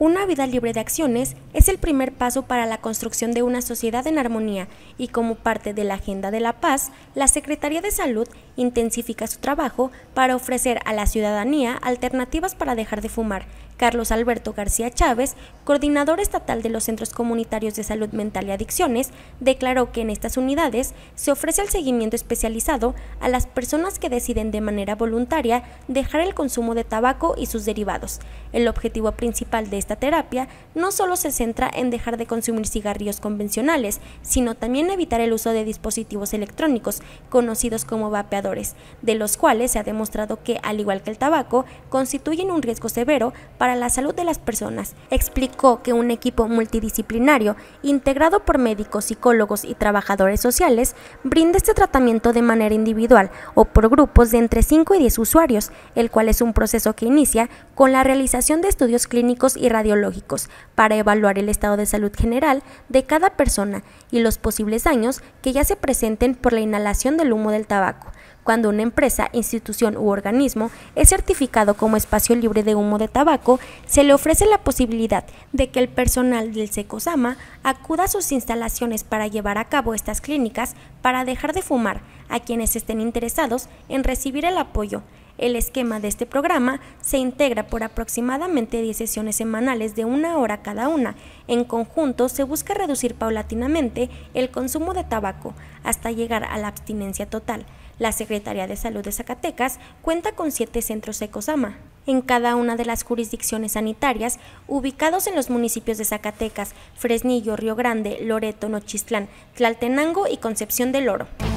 Una vida libre de acciones es el primer paso para la construcción de una sociedad en armonía y como parte de la Agenda de la Paz, la Secretaría de Salud intensifica su trabajo para ofrecer a la ciudadanía alternativas para dejar de fumar. Carlos Alberto García Chávez, coordinador estatal de los Centros Comunitarios de Salud Mental y Adicciones, declaró que en estas unidades se ofrece el seguimiento especializado a las personas que deciden de manera voluntaria dejar el consumo de tabaco y sus derivados. El objetivo principal de esta terapia no solo se centra en dejar de consumir cigarrillos convencionales, sino también evitar el uso de dispositivos electrónicos, conocidos como vapeadores, de los cuales se ha demostrado que, al igual que el tabaco, constituyen un riesgo severo para la salud de las personas que un equipo multidisciplinario, integrado por médicos, psicólogos y trabajadores sociales, brinda este tratamiento de manera individual o por grupos de entre 5 y 10 usuarios, el cual es un proceso que inicia con la realización de estudios clínicos y radiológicos para evaluar el estado de salud general de cada persona y los posibles daños que ya se presenten por la inhalación del humo del tabaco cuando una empresa, institución u organismo es certificado como espacio libre de humo de tabaco, se le ofrece la posibilidad de que el personal del SECOSAMA acuda a sus instalaciones para llevar a cabo estas clínicas para dejar de fumar a quienes estén interesados en recibir el apoyo. El esquema de este programa se integra por aproximadamente 10 sesiones semanales de una hora cada una. En conjunto se busca reducir paulatinamente el consumo de tabaco hasta llegar a la abstinencia total. La Secretaría de Salud de Zacatecas cuenta con siete centros ECOSAMA en cada una de las jurisdicciones sanitarias ubicados en los municipios de Zacatecas, Fresnillo, Río Grande, Loreto, Nochistlán, Tlaltenango y Concepción del Oro.